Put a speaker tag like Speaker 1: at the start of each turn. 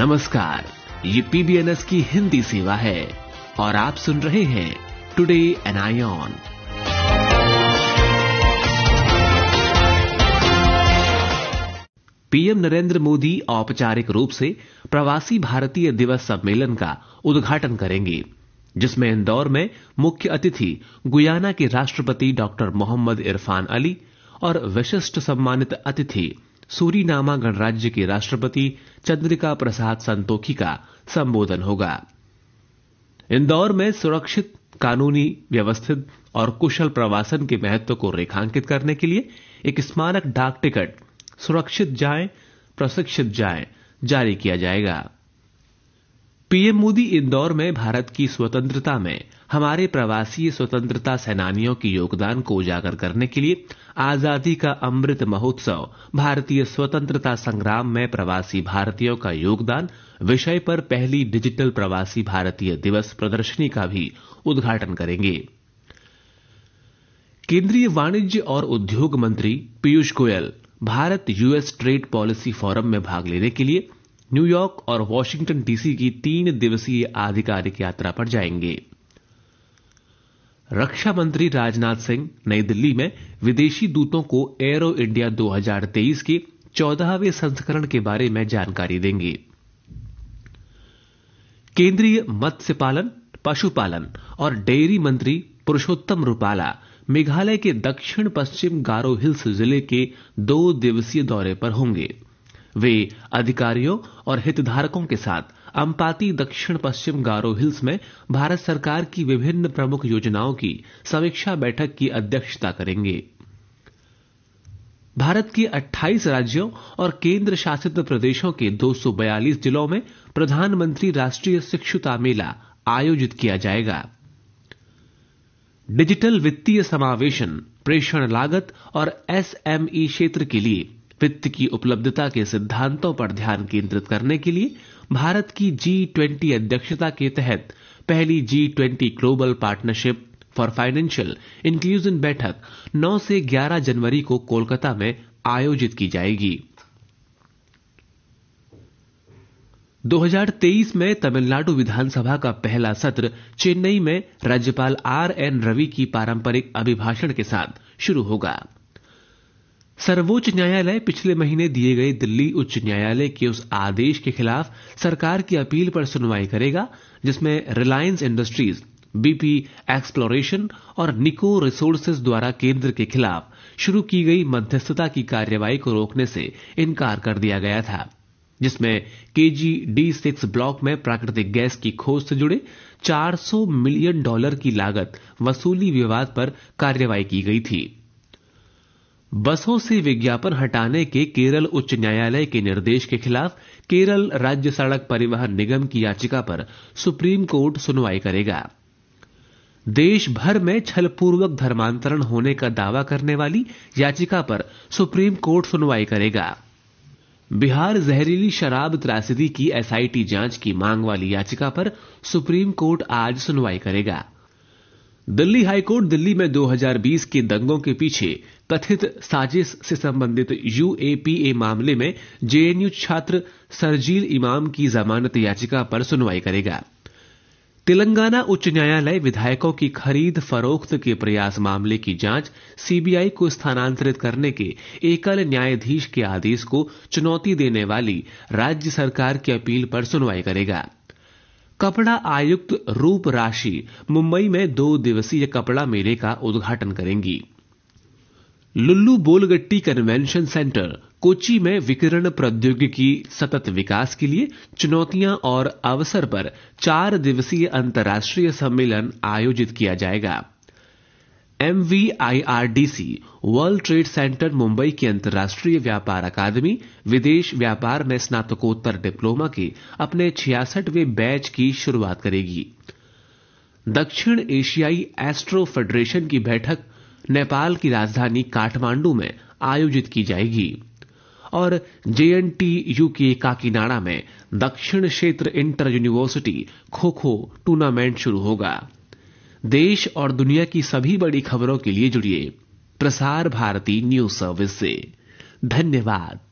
Speaker 1: नमस्कार ये पीबीएनएस की हिंदी सेवा है और आप सुन रहे हैं today N I on PM Narendra Modi औपचारिक रूप से प्रवासी भारतीय दिवस सम्मेलन का उद्घाटन करेंगे जिसमें इंदौर में मुख्य अतिथि गुयाना के राष्ट्रपति डॉक्टर मोहम्मद इरफान अली और विशिष्ट सम्मानित अतिथि सूरीनामा गणराज्य के राष्ट्रपति चंद्रिका प्रसाद संतोखी का संबोधन होगा इंदौर में सुरक्षित कानूनी व्यवस्थित और कुशल प्रवासन के महत्व को रेखांकित करने के लिए एक स्मारक डाक टिकट सुरक्षित जाएं प्रशिक्षित जाएं जारी किया जाएगा पीएम मोदी इंदौर में भारत की स्वतंत्रता में हमारे प्रवासी स्वतंत्रता सेनानियों के योगदान को उजागर करने के लिए आजादी का अमृत महोत्सव भारतीय स्वतंत्रता संग्राम में प्रवासी भारतीयों का योगदान विषय पर पहली डिजिटल प्रवासी भारतीय दिवस प्रदर्शनी का भी उद्घाटन करेंगे केंद्रीय वाणिज्य और उद्योग मंत्री Piyush Goyal Bharat US trade policy forum में भाग लेने के लिए न्यूयॉर्क और वॉशिंगटन डीसी की तीन दिवसीय आधिकारिक यात्रा पर जाएंगे रक्षा मंत्री राजनाथ सिंह नई दिल्ली में विदेशी दूतों को एयरो इंडिया 2023 के चौदहवें संस्करण के बारे में जानकारी देंगे केंद्रीय मत्स्य पालन पशुपालन और डेयरी मंत्री पुरुषोत्तम रूपाला मेघालय के दक्षिण पश्चिम गारो हिल्स जिले के दो दिवसीय दौरे पर होंगे वे अधिकारियों और हितधारकों के साथ अम्पाती दक्षिण पश्चिम गारो हिल्स में भारत सरकार की विभिन्न प्रमुख योजनाओं की समीक्षा बैठक की अध्यक्षता करेंगे भारत के 28 राज्यों और केंद्र शासित प्रदेशों के 242 जिलों में प्रधानमंत्री राष्ट्रीय शिक्षुता मेला आयोजित किया जाएगा डिजिटल वित्तीय समावेशन प्रेषण लागत और एसएमई क्षेत्र के लिए वित्त की उपलब्धता के सिद्धांतों पर ध्यान केंद्रित करने के लिए भारत की जी ट्वेंटी अध्यक्षता के तहत पहली G twenty global partnership for financial inclusion बैठक 9 से 11 जनवरी को कोलकाता में आयोजित की जाएगी 2023 में तमिलनाडु विधानसभा का पहला सत्र चेन्नई में राज्यपाल आर एन रवि की पारंपरिक अभिभाषण के साथ शुरू होगा सर्वोच्च न्यायालय पिछले महीने दिए गए दिल्ली उच्च न्यायालय के उस आदेश के खिलाफ सरकार की अपील पर सुनवाई करेगा जिसमें रिलायंस इंडस्ट्रीज बीपी एक्सप्लोरेशन और निको रिसोर्सेज द्वारा केंद्र के खिलाफ शुरू की गई मध्यस्थता की कार्रवाई को रोकने से इनकार कर दिया गया था जिसमें केजी डी सिक्स ब्लॉक में प्राकृतिक गैस की खोज से जुड़े 400 मिलियन डॉलर की लागत वसूली विवाद पर कार्रवाई की गई थी बसों से विज्ञापन हटाने के केरल उच्च न्यायालय के निर्देश के खिलाफ केरल राज्य सड़क परिवहन निगम की याचिका पर सुप्रीम कोर्ट सुनवाई करेगा देश भर में छलपूर्वक धर्मांतरण होने का दावा करने वाली याचिका पर सुप्रीम कोर्ट सुनवाई करेगा बिहार जहरीली शराब त्रासदी की एसआईटी जांच की मांग वाली याचिका पर सुप्रीम कोर्ट आज सुनवाई करेगा दिल्ली हाईकोर्ट दिल्ली में 2020 के दंगों के पीछे कथित साजिश से संबंधित यूएपीए मामले में जेएनयू छात्र सरजील इमाम की जमानत याचिका पर सुनवाई करेगा तेलंगाना उच्च न्यायालय विधायकों की खरीद फरोख्त के प्रयास मामले की जांच सीबीआई को स्थानांतरित करने के एकल न्यायाधीश के आदेश को चुनौती देने वाली राज्य सरकार की अपील पर सुनवाई करेगा कपड़ा आयुक्त रूप राशि मुंबई में दो दिवसीय कपड़ा मेले का उद्घाटन करेंगी लुल्लू बोलगट्टी कन्वेंशन सेंटर कोची में विकिरण प्रौद्योगिकी सतत विकास के लिए चुनौतियां और अवसर पर चार दिवसीय अंतर्राष्ट्रीय सम्मेलन आयोजित किया जाएगा M V I R D C world trade centre Mumbai की अंतर्राष्ट्रीय व्यापार अकादमी विदेश व्यापार में स्नातकोत्तर डिप्लोमा के अपने छियासठवें बैच की शुरुआत करेगी दक्षिण एशियाई एस्ट्रो फेडरेशन की बैठक नेपाल की राजधानी काठमांडू में आयोजित की जाएगी और जेएनटीयू के काकीनाडा में दक्षिण क्षेत्र इंटर यूनिवर्सिटी खो खो टूर्नामेंट शुरू होगा देश और दुनिया की सभी बड़ी खबरों के लिए जुड़िए प्रसार भारती न्यूज सर्विस से धन्यवाद